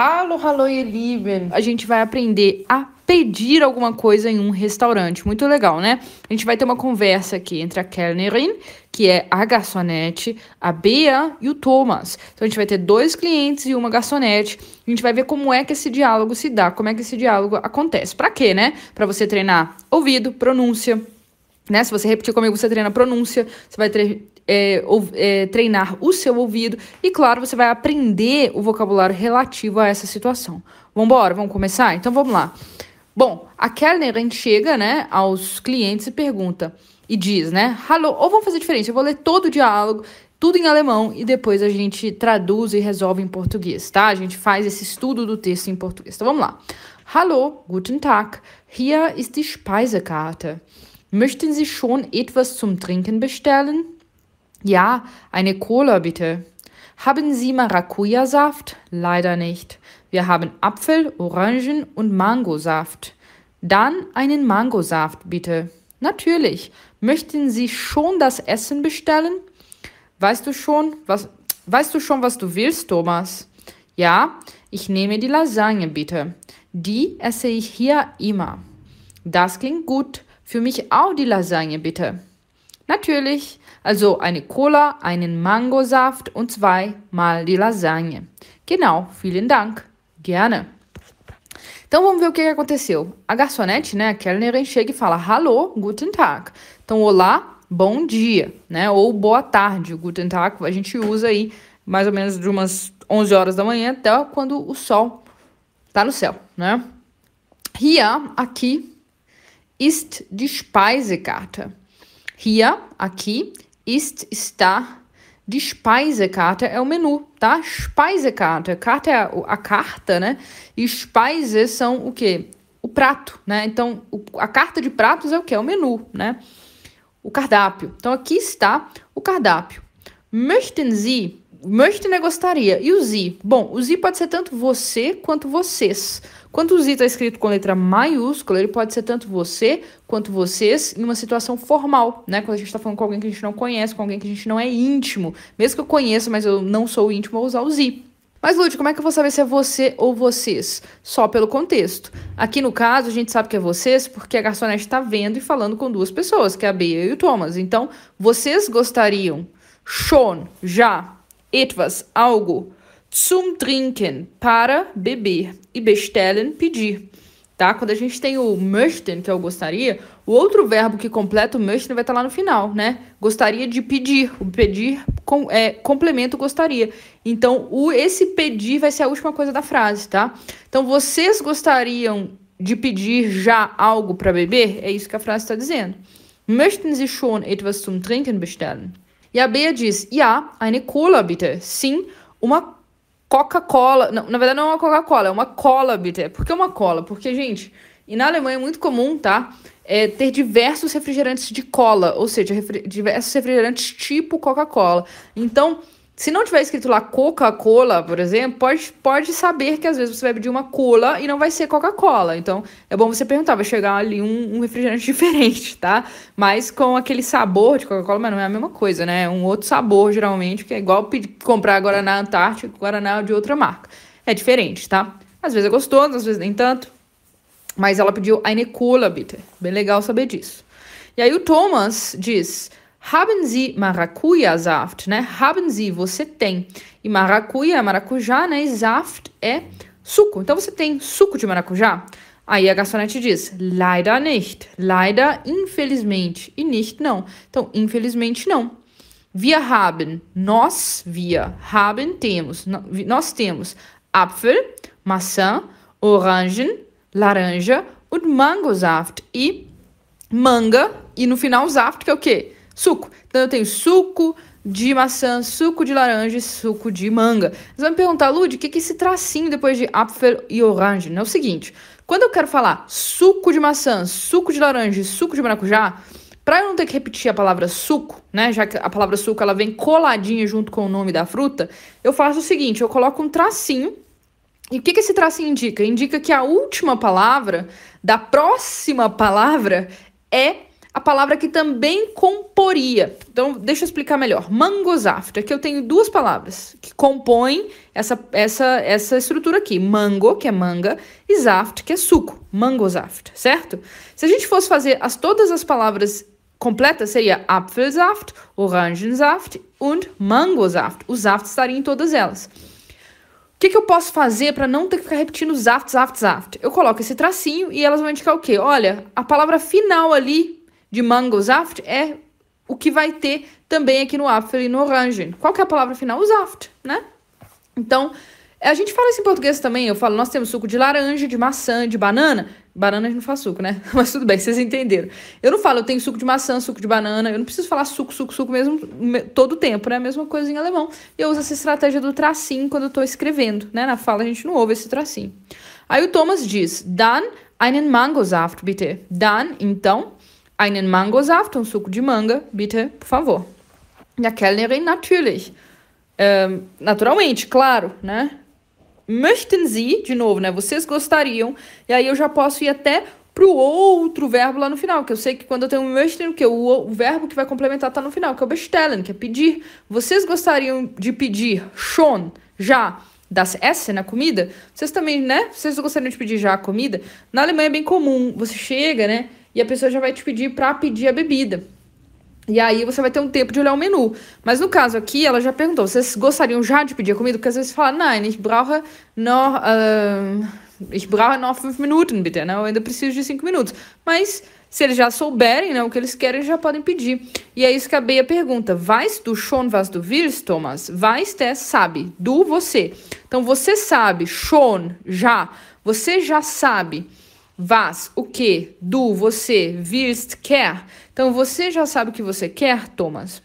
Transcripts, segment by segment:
Hallo, hallo, ihr Lieben. A gente vai aprender a pedir alguma coisa em um restaurante. Muito legal, né? A gente vai ter uma conversa aqui entre a Kellnerin, que é a garçonete, a Bea e o Thomas. Então a gente vai ter dois clientes e uma garçonete. A gente vai ver como é que esse diálogo se dá, como é que esse diálogo acontece. Para quê, né? Para você treinar ouvido, pronúncia, né? Se você repetir comigo, você treina a pronúncia, você vai treinar é, é, treinar o seu ouvido e, claro, você vai aprender o vocabulário relativo a essa situação. Vamos embora? vamos começar? Então vamos lá. Bom, a gente chega, né, aos clientes e pergunta e diz, né, hallo, ou vamos fazer diferente, eu vou ler todo o diálogo, tudo em alemão e depois a gente traduz e resolve em português, tá? A gente faz esse estudo do texto em português. Então vamos lá. Hallo, guten Tag. Hier ist die Speisekarte. Möchten Sie schon etwas zum Trinken bestellen? Ja, eine Cola bitte. Haben Sie Maracuja-Saft? Leider nicht. Wir haben Apfel, Orangen und Mangosaft. Dann einen Mangosaft bitte. Natürlich. Möchten Sie schon das Essen bestellen? Weißt du schon, was weißt du schon, was du willst, Thomas? Ja, ich nehme die Lasagne bitte. Die esse ich hier immer. Das klingt gut. Für mich auch die Lasagne bitte. Natürlich, also eine Cola, einen Mangosaft und zweimal die Lasagne. Genau, vielen Dank. Gerne. Então vamos ver o que aconteceu. A garçonete, né, a Kellnerin, chega e fala: Hallo, guten Tag. Então, olá, bom dia, né? Ou boa tarde. guten Tag a gente usa aí mais ou menos de umas 11 horas da manhã até quando o sol tá no céu, né? Hier, aqui, ist die Speisekarte. Hier, aqui, ist, está. De Speisekarte é o menu, tá? Speisekarte, carta é a, a carta, né? E Speise são o quê? O prato, né? Então, o, a carta de pratos é o quê? É o menu, né? O cardápio. Então, aqui está o cardápio. Möchten Sie Möchte, né? Gostaria. E o Z? Bom, o Z pode ser tanto você quanto vocês. Quando o Z está escrito com letra maiúscula, ele pode ser tanto você quanto vocês em uma situação formal, né? Quando a gente está falando com alguém que a gente não conhece, com alguém que a gente não é íntimo. Mesmo que eu conheça, mas eu não sou íntimo, vou usar o Z. Mas, Lud, como é que eu vou saber se é você ou vocês? Só pelo contexto. Aqui no caso, a gente sabe que é vocês porque a garçonete está vendo e falando com duas pessoas, que é a Bia e o Thomas. Então, vocês gostariam, Sean, já, etwas, algo, zum Trinken, para beber, e bestellen, pedir. Tá? Quando a gente tem o möchten, que é o gostaria, o outro verbo que completa o möchten vai estar lá no final, né? Gostaria de pedir. O pedir com, é, complementa o gostaria. Então, o, esse pedir vai ser a última coisa da frase, tá? Então, vocês gostariam de pedir já algo para beber? É isso que a frase está dizendo. Möchten Sie schon etwas zum Trinken bestellen? E a Bia diz: Ja, eine Cola bitte. Sim, uma Coca-Cola. Na verdade, não é uma Coca-Cola, é uma cola bitte. Por que uma cola? Porque, gente, e na Alemanha é muito comum, tá? É ter diversos refrigerantes de cola, ou seja, refri diversos refrigerantes tipo Coca-Cola. Então, se não tiver escrito lá Coca-Cola, por exemplo, pode, pode saber que às vezes você vai pedir uma cola e não vai ser Coca-Cola. Então, é bom você perguntar, vai chegar ali um, um refrigerante diferente, tá? Mas com aquele sabor de Coca-Cola, mas não é a mesma coisa, né? É um outro sabor, geralmente, que é igual pedir, comprar Guaraná Antártico, Guaraná de outra marca. É diferente, tá? Às vezes é gostoso, às vezes nem tanto. Mas ela pediu aine Cola, bitte. Bem legal saber disso. E aí o Thomas diz... Haben Sie Maracuja-Saft, né? Haben Sie, você tem. E maracuja é maracujá, né? E Saft é suco. Então você tem suco de maracujá? Aí a garçonete diz, leider nicht. Leider, infelizmente. E nicht, não. Então, infelizmente, não. Wir haben, nós, wir, haben, temos. Nós temos Apfel, maçã, orangen, laranja, und Mangosaft. E manga, e no final, Saft, que é o quê? suco. Então eu tenho suco de maçã, suco de laranja e suco de manga. Você vai me perguntar, Lud, o que é esse tracinho depois de Apfel e Orange? É o seguinte, quando eu quero falar suco de maçã, suco de laranja e suco de maracujá, para eu não ter que repetir a palavra suco, né, já que a palavra suco ela vem coladinha junto com o nome da fruta, eu faço o seguinte, eu coloco um tracinho e o que, que esse tracinho indica? Indica que a última palavra da próxima palavra é a palavra que também comporia. Então, deixa eu explicar melhor. Mangosafra, aqui eu tenho duas palavras que compõem essa, essa, essa estrutura aqui. Mango, que é manga, e zaft, que é suco. Mangosaft, certo? Se a gente fosse fazer as, todas as palavras completas, seria Apfelsaft, Orangensaft und Mangosaft. O zaft estaria em todas elas. O que, que, eu posso fazer para não ter que ficar repetindo zaft, zaft, zaft? Eu coloco esse tracinho e elas vão indicar o quê? Olha, a palavra final ali de Mangosaft é o que vai ter também aqui no Apfel e no Orange. Qual que é a palavra final? O Saft, né? Então, a gente fala isso em português também. Eu falo, nós temos suco de laranja, de maçã, de banana. Banana a gente não faz suco, né? Mas tudo bem, vocês entenderam. Eu não falo, eu tenho suco de maçã, suco de banana. Eu não preciso falar suco, suco, suco mesmo todo o tempo, né? A mesma coisa em alemão. Eu uso essa estratégia do tracinho quando eu tô escrevendo, né? Na fala a gente não ouve esse tracinho. Aí o Thomas diz, dann einen Mangosaft, bitte. Dann, então, einen Mangosaft und Suco de Manga, bitte, por favor. Ja, Kellnerin, natürlich. Ähm, naturalmente, claro, né? Möchten Sie, de novo, né? Vocês gostariam. E aí eu já posso ir até pro outro verbo lá no final, que eu sei que quando eu tenho möchten, que o, o verbo que vai complementar tá no final, que é o bestellen, que é pedir. Vocês gostariam de pedir schon, já, das Essen na comida? Vocês também, né? Vocês gostariam de pedir já a comida? Na Alemanha é bem comum. Você chega, né? e a pessoa já vai te pedir para pedir a bebida. E aí você vai ter um tempo de olhar o menu. Mas no caso aqui, ela já perguntou, vocês gostariam já de pedir a comida? Porque às vezes fala, nein, ich brauche noch, uh, ich brauche noch fünf Minuten, bitte, né? Eu ainda preciso de cinco minutos. Mas se eles já souberem né, o que eles querem, eles já podem pedir. E é isso que a Beia pergunta. Weißt du schon, was du willst, Thomas? Weißt é sabe. Du, você. Então, você sabe. Schon, já. Você já sabe vas, o que, du, você, wirst, quer. Então você já sabe o que você quer, Thomas.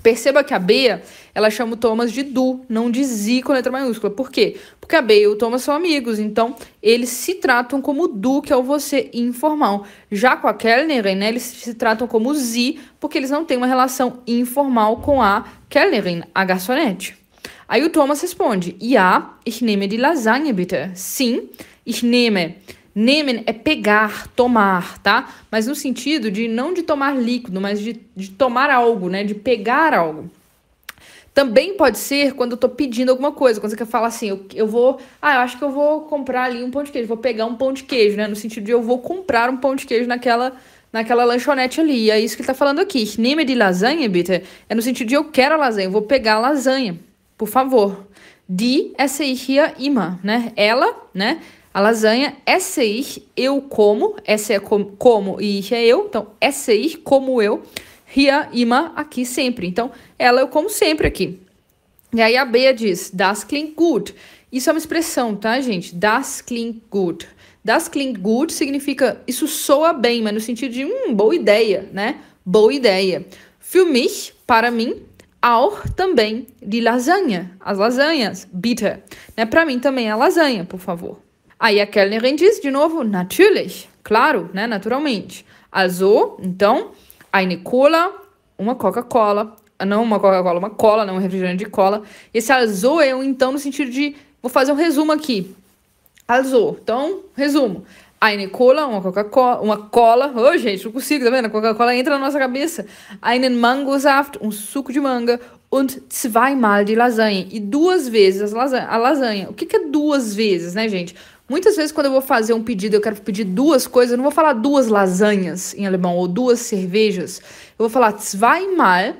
Perceba que a Bea, ela chama o Thomas de Du, não de Zi com letra maiúscula. Por quê? Porque a Bea e o Thomas são amigos, então eles se tratam como Du, que é o você informal. Já com a Kellnerin, né, eles se tratam como Zi, porque eles não têm uma relação informal com a Kellnerin, a garçonete. Aí o Thomas responde, Ja, ich nehme die Lasagne bitte. Sim, ich nehme Nemen é pegar, tomar, tá? Mas no sentido de não de tomar líquido, mas de, de tomar algo, né? De pegar algo. Também pode ser quando eu tô pedindo alguma coisa, quando você quer falar assim, eu, eu vou. Ah, eu acho que eu vou comprar ali um pão de queijo, vou pegar um pão de queijo, né? No sentido de eu vou comprar um pão de queijo naquela, naquela lanchonete ali. E é isso que ele tá falando aqui. Nime é de lasanha, bitte, é no sentido de eu quero a lasanha, eu vou pegar a lasanha, por favor. De essa hier ima, né? Ela, né? A lasanha, é ir eu como, essa é como, como e ir é eu, então é ir como eu, ria ima aqui sempre. Então ela eu como sempre aqui. E aí a Bea diz, das klingt gut. Isso é uma expressão, tá, gente? Das klingt gut. Das klingt gut significa isso soa bem, mas no sentido de, hum, boa ideia, né? Boa ideia. Für mich, para mim, auch também de lasanha, as lasanhas, bitter. Né? Para mim também é lasanha, por favor. Aí a Kellnerin diz de novo, natürlich, claro, né, naturalmente. Azul, então, eine Cola, uma Coca-Cola, ah, não uma Coca-Cola, uma cola, não um refrigerante de cola. Esse azul é um então no sentido de, vou fazer um resumo aqui. Azul, então, resumo. Eine Cola, uma Coca-Cola, uma cola. Ô, oh, gente, não consigo, tá vendo? A Coca-Cola entra na nossa cabeça. Einen Mangosaft, um suco de manga. Und zweimal de lasanha. E duas vezes a lasanha. A lasanha. O que, que é duas vezes, né, gente? Muitas vezes, quando eu vou fazer um pedido, eu quero pedir duas coisas, eu não vou falar duas lasanhas em alemão ou duas cervejas. Eu vou falar zweimal,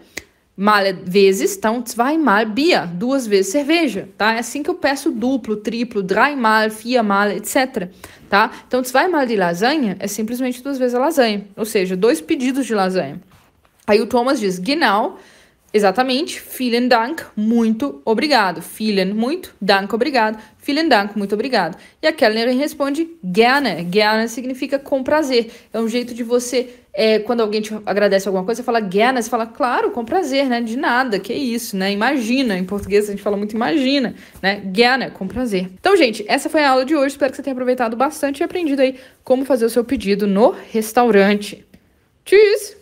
mal é vezes, então zweimal Bier, duas vezes cerveja, tá? É assim que eu peço duplo, triplo, dreimal, viermal, etc, tá? Então zweimal de lasanha é simplesmente duas vezes a lasanha, ou seja, dois pedidos de lasanha. Aí o Thomas diz, genau, Exatamente. Vielen Dank, muito obrigado. Vielen, muito. Dank, obrigado. Vielen Dank, muito obrigado. E a Kellnerin responde gerne. Gerne significa com prazer. É um jeito de você, é, quando alguém te agradece alguma coisa, você fala gerne, você fala claro, com prazer, né? De nada, que isso, né? Imagina. Em português a gente fala muito imagina, né? Gerne, com prazer. Então, gente, essa foi a aula de hoje. Espero que você tenha aproveitado bastante e aprendido aí como fazer o seu pedido no restaurante. Tschüss!